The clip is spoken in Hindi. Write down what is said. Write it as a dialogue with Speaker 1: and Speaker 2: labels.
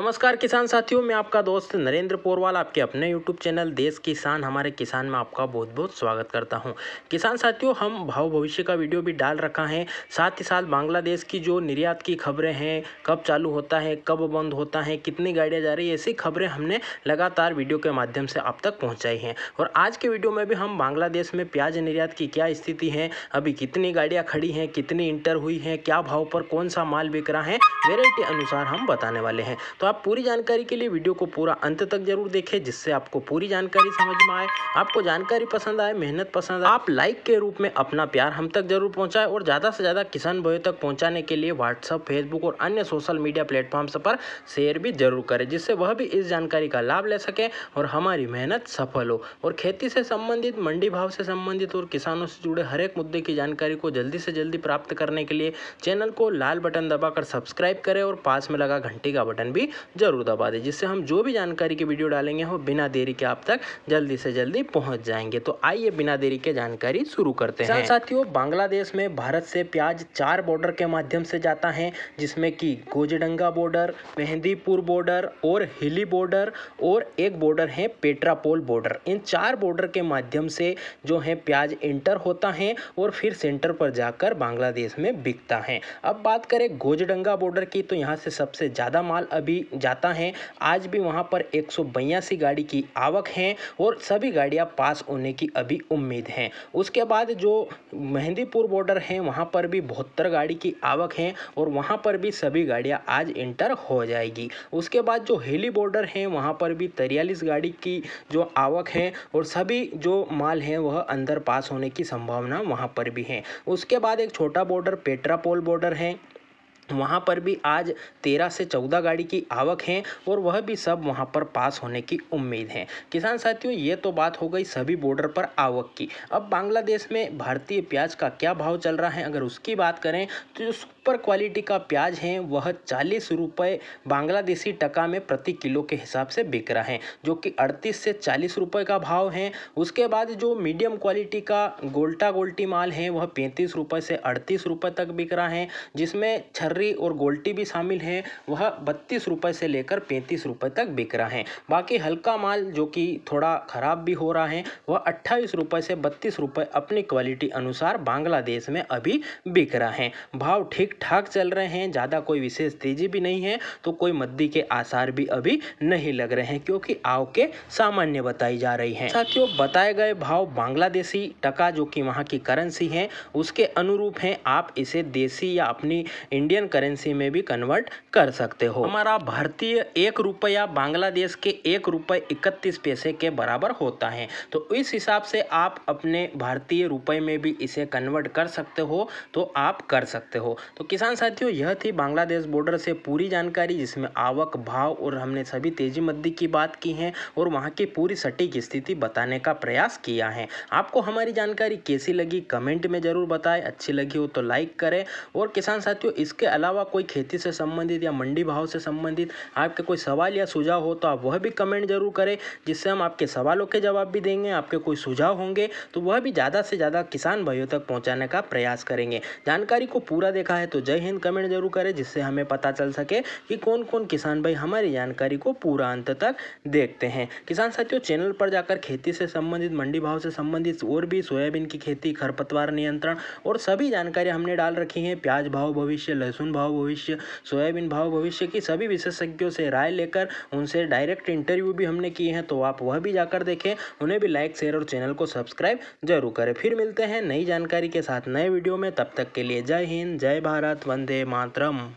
Speaker 1: नमस्कार किसान साथियों मैं आपका दोस्त नरेंद्र पोरवाल आपके अपने यूट्यूब चैनल देश किसान हमारे किसान में आपका बहुत बहुत स्वागत करता हूं किसान साथियों हम भाव भविष्य का वीडियो भी डाल रखा है साथ ही साथ बांग्लादेश की जो निर्यात की खबरें हैं कब चालू होता है कब बंद होता है कितनी गाड़ियाँ जा रही है ऐसी खबरें हमने लगातार वीडियो के माध्यम से आप तक पहुँचाई हैं और आज के वीडियो में भी हम बांग्लादेश में प्याज निर्यात की क्या स्थिति है अभी कितनी गाड़ियाँ खड़ी हैं कितनी इंटर हुई हैं क्या भाव पर कौन सा माल बिक रहा है वेराइटी अनुसार हम बताने वाले हैं तो आप पूरी जानकारी के लिए वीडियो को पूरा अंत तक जरूर देखें जिससे आपको पूरी जानकारी समझ में आए आपको जानकारी पसंद आए मेहनत पसंद आए आप लाइक के रूप में अपना प्यार हम तक जरूर पहुँचाएं और ज़्यादा से ज़्यादा किसान भाइयों तक पहुँचाने के लिए व्हाट्सअप फेसबुक और अन्य सोशल मीडिया प्लेटफॉर्म्स पर शेयर भी जरूर करें जिससे वह भी इस जानकारी का लाभ ले सकें और हमारी मेहनत सफल हो और खेती से संबंधित मंडी भाव से संबंधित और किसानों से जुड़े हर एक मुद्दे की जानकारी को जल्दी से जल्दी प्राप्त करने के लिए चैनल को लाल बटन दबाकर सब्सक्राइब करें और पास में लगा घंटी का बटन भी ज़रूर दबा दें जिससे हम जो भी जानकारी की वीडियो डालेंगे वो बिना देरी के आप तक जल्दी से जल्दी पहुँच जाएंगे तो आइए बिना देरी के जानकारी शुरू करते हैं साथियों बांग्लादेश में भारत से प्याज चार बॉर्डर के माध्यम से जाता है जिसमें कि गोजडंगा बॉर्डर मेहंदीपुर बॉर्डर और हिली बॉर्डर और एक बॉर्डर है पेट्रापोल बॉर्डर इन चार बॉर्डर के माध्यम से जो है प्याज इंटर होता है और फिर सेंटर पर जाकर बांग्लादेश में बिकता है अब बात करें गोजडंगा बॉर्डर की तो यहाँ से सबसे ज़्यादा माल अभी जाता है आज भी वहाँ पर एक गाड़ी की आवक है और सभी गाड़ियाँ पास होने की अभी उम्मीद है उसके बाद जो मेहंदीपुर बॉर्डर है वहाँ पर भी बहत्तर गाड़ी की आवक है और वहाँ पर भी सभी गाड़ियाँ आज इंटर हो जाएगी उसके बाद जो हेली बॉर्डर है वहाँ पर भी तरियालीस गाड़ी की जो आवक है और सभी जो माल है वह अंदर पास होने की संभावना वहाँ पर भी है उसके बाद एक छोटा बॉर्डर पेट्रापोल बॉर्डर है वहाँ पर भी आज तेरह से चौदह गाड़ी की आवक है और वह भी सब वहाँ पर पास होने की उम्मीद है किसान साथियों ये तो बात हो गई सभी बॉर्डर पर आवक की अब बांग्लादेश में भारतीय प्याज का क्या भाव चल रहा है अगर उसकी बात करें तो सुपर क्वालिटी का प्याज है वह चालीस रुपये बांग्लादेशी टका में प्रति किलो के हिसाब से बिक रहा है जो कि अड़तीस से चालीस रुपये का भाव है उसके बाद जो मीडियम क्वालिटी का गोल्टा गोल्टी माल है वह पैंतीस रुपये से अड़तीस रुपये तक बिक रहा है जिसमें छर्री और गोल्टी भी शामिल है वह बत्तीस रुपये से लेकर पैंतीस रुपये तक बिक रहा है बाकी हल्का माल जो कि थोड़ा ख़राब भी हो रहा है वह अट्ठाईस रुपये से बत्तीस रुपये अपनी क्वालिटी अनुसार बांग्लादेश में अभी बिक रहा है भाव ठीक ठाक चल रहे हैं ज़्यादा कोई विशेष तेज़ी भी नहीं है तो कोई मद्दी के आसार भी अभी नहीं लग रहे हैं क्योंकि आव के सामान्य बताई जा रही है साथियों बताए गए भाव बांग्लादेशी टका जो कि वहाँ की करेंसी है उसके अनुरूप हैं आप इसे देसी या अपनी इंडियन करेंसी में भी कन्वर्ट कर सकते हो हमारा भारतीय एक रुपया बांग्लादेश के एक रुपये इकतीस पैसे के बराबर होता है तो इस हिसाब से आप अपने भारतीय रुपये में भी इसे कन्वर्ट कर सकते हो तो आप कर सकते हो तो किसान साथियों यह थी बांग्लादेश बॉर्डर से पूरी जानकारी जिसमें आवक भाव और हमने सभी तेजी मद्दी की बात की है और वहाँ की पूरी सटीक स्थिति बताने का प्रयास किया है आपको हमारी जानकारी कैसी लगी कमेंट में ज़रूर बताएं अच्छी लगी हो तो लाइक करें और किसान साथियों इसके अलावा कोई खेती से संबंधित या मंडी भाव से संबंधित आपके कोई सवाल या सुझाव हो तो आप वह भी कमेंट ज़रूर करें जिससे हम आपके सवालों के जवाब भी देंगे आपके कोई सुझाव होंगे तो वह भी ज़्यादा से ज़्यादा किसान भाइयों तक पहुँचाने का प्रयास करेंगे जानकारी को पूरा देखा है तो जय हिंद कमेंट जरूर करें जिससे हमें पता चल सके कि कौन कौन किसान भाई हमारी जानकारी को पूरा अंत तक देखते हैं किसान साथियों चैनल पर जाकर खेती से संबंधित मंडी भाव से संबंधित और भी सोयाबीन की खेती खरपतवार नियंत्रण और सभी जानकारी हमने डाल रखी है प्याज भाव भविष्य लहसुन भाव भविष्य सोयाबीन भाव भविष्य की सभी विशेषज्ञों से राय लेकर उनसे डायरेक्ट इंटरव्यू भी हमने किए हैं तो आप वह भी जाकर देखें उन्हें भी लाइक शेयर और चैनल को सब्सक्राइब जरूर करें फिर मिलते हैं नई जानकारी के साथ नए वीडियो में तब तक के लिए जय हिंद जय भारत भारत वंदे मातरम